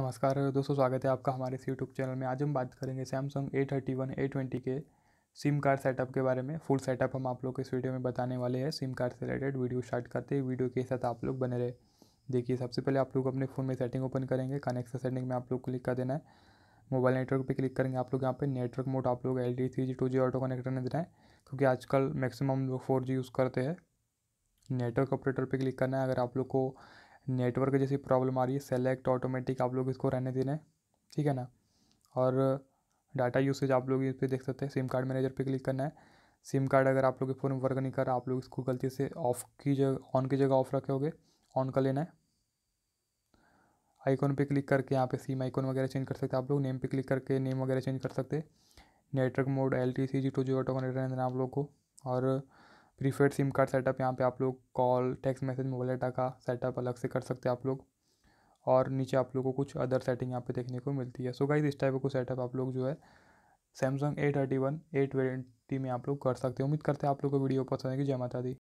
नमस्कार दोस्तों स्वागत है आपका हमारे इस यूट्यूब चैनल में आज हम बात करेंगे Samsung A thirty one A twenty के सिम कार्ड सेटअप के बारे में फुल सेटअप हम आप लोग को इस वीडियो में बताने वाले हैं सिम कार्ड से रिलेटेड वीडियो स्टार्ट करते हैं वीडियो के साथ आप लोग बने रहे देखिए सबसे पहले आप लोग अपने फ़ोन में सेटिंग ओपन करेंगे कनेक्शन सेटिंग में आप लोग क्लिक कर देना है मोबाइल नेटवर्क पर क्लिक करेंगे आप लोग यहाँ पर नेटवर्क मोड आप लोग L D three G two G auto connect करने देना है क्योंकि आजकल मैक्सिमम लोग फोर जी यूज़ करते हैं नेटवर्क ऑपरेटर पर क्लिक करना है अगर आप लोग को नेटवर्क जैसी प्रॉब्लम आ रही है सेलेक्ट ऑटोमेटिक आप लोग इसको रहने देना है ठीक है ना और डाटा यूसेज आप लोग इस पर देख सकते हैं सिम कार्ड मैनेजर पे क्लिक करना है सिम कार्ड अगर आप लोग के फ़ोन में वर्क नहीं कर रहा आप लोग इसको गलती से ऑफ की जगह ऑन की जगह ऑफ रखोगे ऑन कर लेना है आइकॉन पे क्लिक करके यहाँ पे सिम आइकॉन वगैरह चेंज कर सकते हैं आप लोग नेम पे क्लिक करके नेम वगैरह चेंज कर सकते हैं network mode L T C G two G auto connect रहने देना आप लोग को और प्रीफेड सिम कार्ड सेटअप यहाँ पे आप लोग call text message mobile data का सेटअप अलग से कर सकते हैं आप लोग और नीचे आप लोग को कुछ अदर सेटिंग यहाँ पे देखने को मिलती है सो गाइज इस टाइप का सेटअप आप लोग जो है Samsung A thirty one eight twenty में आप लोग कर सकते हैं उम्मीद करते हैं आप लोग को वीडियो पसंद आएगी जय माता दी